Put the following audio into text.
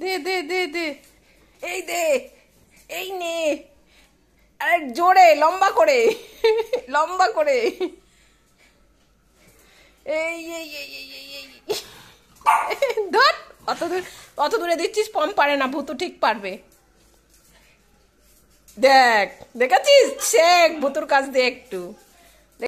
দে দে দে দে এই দে এই নে আরে জোরে লম্বা করে লম্বা করে এই এই এই এই এই এই ধর অত দূর অত দূরে দিচ্ছিস পম পারে না ভূতু ঠিক পারবে দেখ দেখাচ্ছিস শেখ ভূতুর কাজ দে একটু